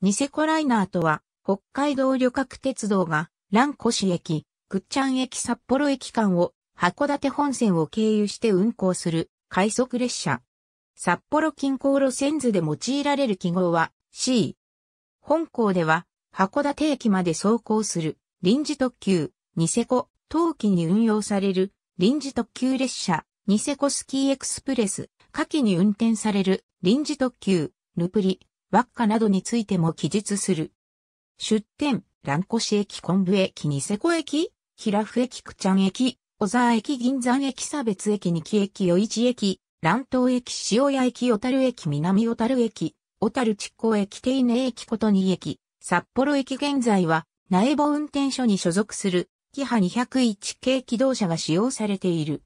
ニセコライナーとは、北海道旅客鉄道が、蘭越駅、倶っちゃん駅札幌駅間を、函館本線を経由して運行する、快速列車。札幌近郊路線図で用いられる記号は、C。本校では、函館駅まで走行する、臨時特急、ニセコ、冬季に運用される、臨時特急列車、ニセコスキーエクスプレス、夏季に運転される、臨時特急、ヌプリ、輪っかなどについても記述する。出店、蘭越駅昆布駅ニセコ駅、平府駅九ちゃん駅、小沢駅銀山駅差別駅二木駅余市駅、蘭東駅塩屋駅小樽駅南小樽駅、小樽地港駅手稲駅ことに駅、札幌駅現在は苗場運転所に所属する、キハ201系機動車が使用されている。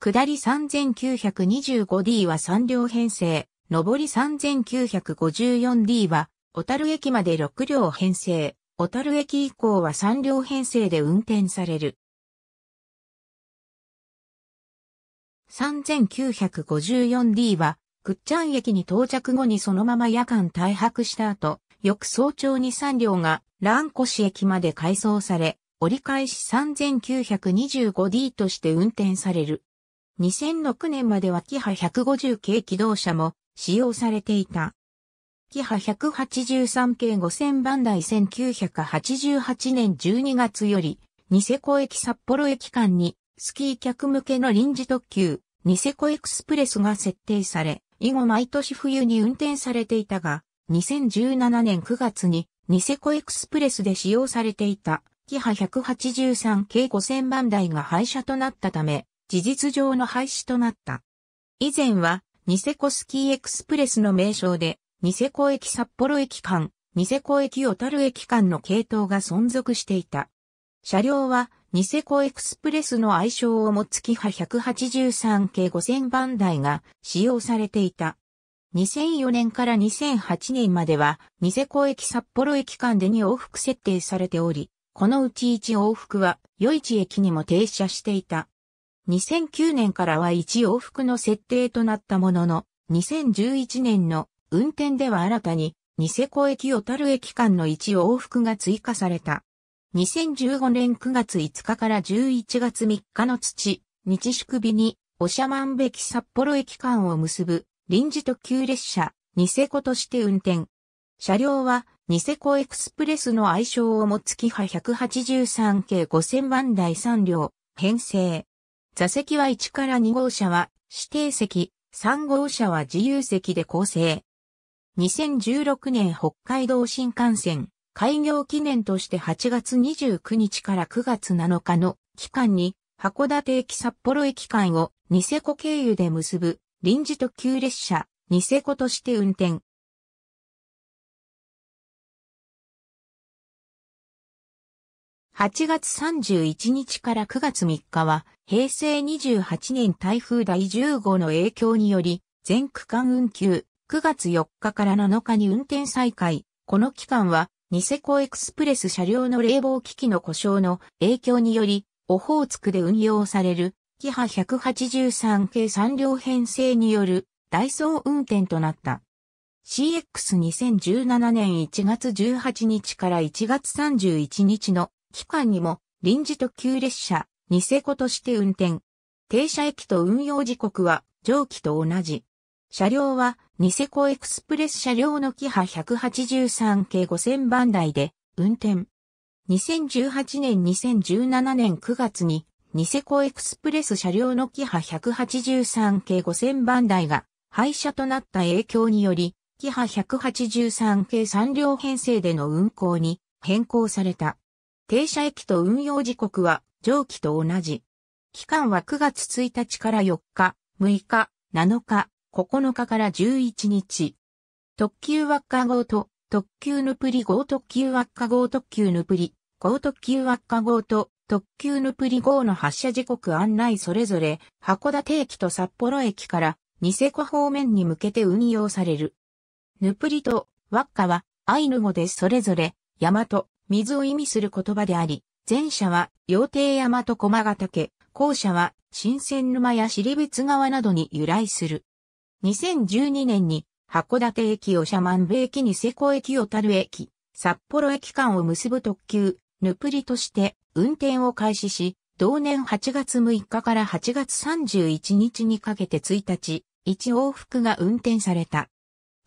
下り 3925D は3両編成。上り 3954D は、小樽駅まで6両編成、小樽駅以降は3両編成で運転される。3954D は、くっちゃん駅に到着後にそのまま夜間退泊した後、翌早朝に3両が蘭越駅まで改装され、折り返し 3925D として運転される。2006年まではキハ150系機動車も使用されていた。キハ183系5000番台1988年12月より、ニセコ駅札幌駅間に、スキー客向けの臨時特急、ニセコエクスプレスが設定され、以後毎年冬に運転されていたが、2017年9月に、ニセコエクスプレスで使用されていた、キハ183系5000番台が廃車となったため、事実上の廃止となった。以前は、ニセコスキーエクスプレスの名称で、ニセコ駅札幌駅間、ニセコ駅小樽駅間の系統が存続していた。車両は、ニセコエクスプレスの愛称を持つキハ183系5000番台が使用されていた。2004年から2008年までは、ニセコ駅札幌駅間で2往復設定されており、このうち1往復は、余市駅にも停車していた。2009年からは1往復の設定となったものの、2011年の運転では新たに、ニセコ駅小樽駅間の1往復が追加された。2015年9月5日から11月3日の土、日宿日に、おしゃまんべき札幌駅間を結ぶ臨時特急列車、ニセコとして運転。車両は、ニセコエクスプレスの愛称を持つキハ183系5000番台3両、編成。座席は1から2号車は指定席、3号車は自由席で構成。2016年北海道新幹線開業記念として8月29日から9月7日の期間に函館駅札幌駅間をニセコ経由で結ぶ臨時特急列車ニセコとして運転。8月31日から9月3日は、平成28年台風第10号の影響により、全区間運休、9月4日から7日に運転再開。この期間は、ニセコエクスプレス車両の冷房機器の故障の影響により、オホーツクで運用される、キハ183系3両編成による、ダイソー運転となった。CX2017 年1月18日から1月31日の期間にも臨時特急列車、ニセコとして運転。停車駅と運用時刻は上記と同じ。車両はニセコエクスプレス車両のキハ183系5000番台で運転。2018年2017年9月にニセコエクスプレス車両のキハ183系5000番台が廃車となった影響により、キハ183系3両編成での運行に変更された。停車駅と運用時刻は上記と同じ。期間は9月1日から4日、6日、7日、9日から11日。特急ワッカ号と特急ヌプリ号特急ワッカ号特急ヌプリ号特急ワッカ号と特急ヌプリ号の発車時刻案内それぞれ函館駅と札幌駅からニセコ方面に向けて運用される。ヌプリとワッカはアイヌ語でそれぞれ、ヤマト、水を意味する言葉であり、前者は、羊蹄山と駒ヶ岳、後者は、新鮮沼や尻別川などに由来する。2012年に、函館駅を社万部駅に瀬古駅を樽駅、札幌駅間を結ぶ特急、ヌプリとして運転を開始し、同年8月6日から8月31日にかけて1日、1往復が運転された。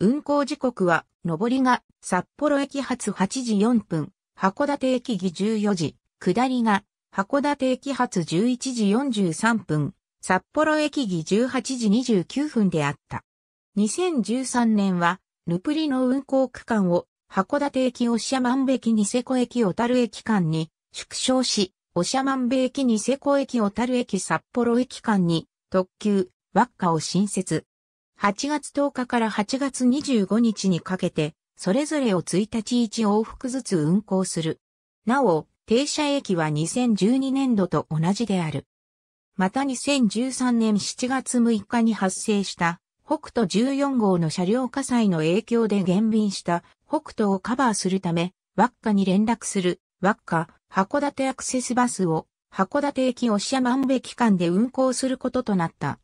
運行時刻は、上りが札幌駅発8時4分、函館駅議14時、下りが、函館駅発11時43分、札幌駅議18時29分であった。2013年は、ヌプリの運行区間を、函館駅おしゃまんべきニセコ駅小樽駅間に縮小し、おしゃまんべ駅ニセコ駅小樽駅札幌駅間に特急、輪っかを新設。8月10日から8月25日にかけて、それぞれを1日1往復ずつ運行する。なお、停車駅は2012年度と同じである。また2013年7月6日に発生した北斗14号の車両火災の影響で減便した北斗をカバーするため、輪かに連絡する輪か函館アクセスバスを函館駅押山部期間で運行することとなった。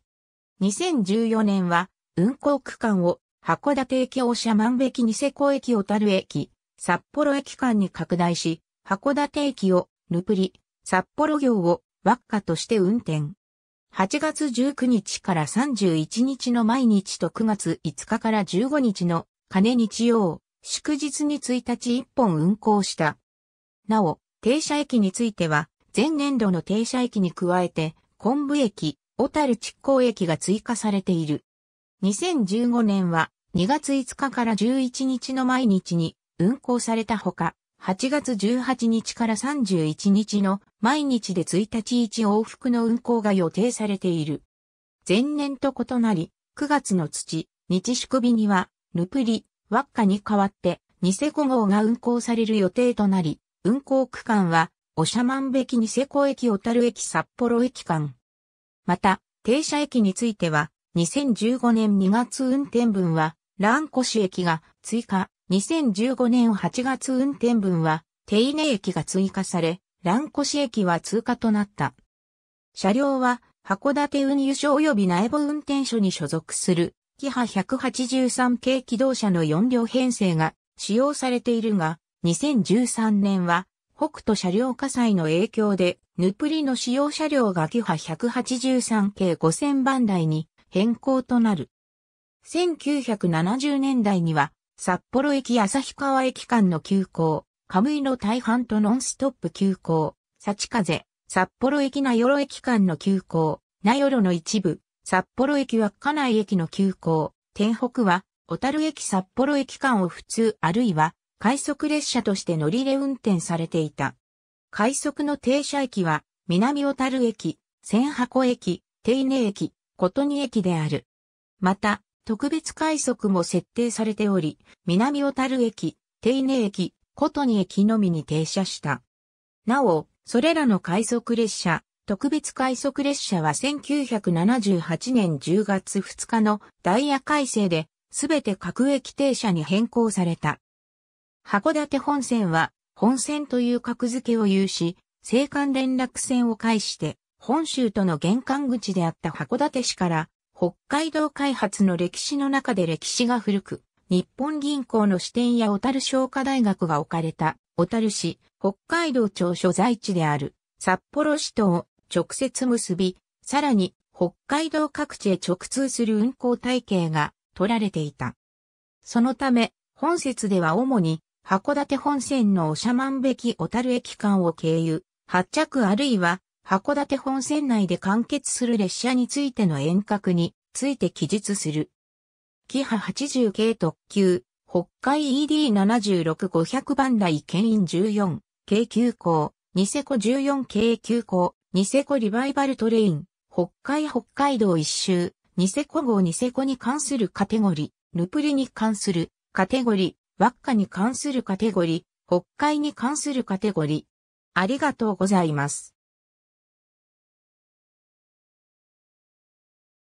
2014年は運行区間を函館駅大社万部駅ニセコ駅小樽駅、札幌駅間に拡大し、函館駅をヌプリ、札幌行を輪っかとして運転。8月19日から31日の毎日と9月5日から15日の金日曜、祝日に1日1本運行した。なお、停車駅については、前年度の停車駅に加えて、昆布駅、小樽築港駅が追加されている。2015年は2月5日から11日の毎日に運行されたほか、8月18日から31日の毎日で1日1往復の運行が予定されている。前年と異なり、9月の土、日宿日には、ルプリ、ワッカに代わって、ニセコ号が運行される予定となり、運行区間は、おしゃまんべきニセコ駅小樽駅札幌駅間。また、停車駅については、2015年2月運転分は、蘭越駅が追加、2015年8月運転分は、手稲駅が追加され、蘭越駅は通過となった。車両は、函館運輸所及び内部運転所に所属する、キハ183系機動車の4両編成が使用されているが、2013年は、北斗車両火災の影響で、ヌプリの使用車両がキハ183系5000番台に変更となる。1970年代には、札幌駅旭川駅間の急行、カムイの大半とノンストップ急行、サチ風、札幌駅名寄駅間の急行、名寄の一部、札幌駅稚内駅の急行、天北は、小樽駅札幌駅間を普通あるいは、快速列車として乗り入れ運転されていた。快速の停車駅は、南小樽駅、千箱駅、手稲駅、ことに駅である。また、特別快速も設定されており、南小樽駅、手稲駅、ことに駅のみに停車した。なお、それらの快速列車、特別快速列車は1978年10月2日のダイヤ改正で、すべて各駅停車に変更された。函館本線は、本線という格付けを有し、青函連絡線を介して、本州との玄関口であった函館市から北海道開発の歴史の中で歴史が古く、日本銀行の支店や小樽商科大学が置かれた小樽市、北海道庁所在地である札幌市とを直接結び、さらに北海道各地へ直通する運行体系が取られていた。そのため、本節では主に函館本線の長万べき小樽駅間を経由、発着あるいは函館本線内で完結する列車についての遠隔について記述する。キハ80系特急、北海 ED76500 番台牽引14、京急行、ニセコ14京急行、ニセコリバイバルトレイン、北海北海道一周、ニセコ号ニセコに関するカテゴリ、ヌプリに関するカテゴリ、ワッカに関するカテゴリ、北海に関するカテゴリ。ありがとうございます。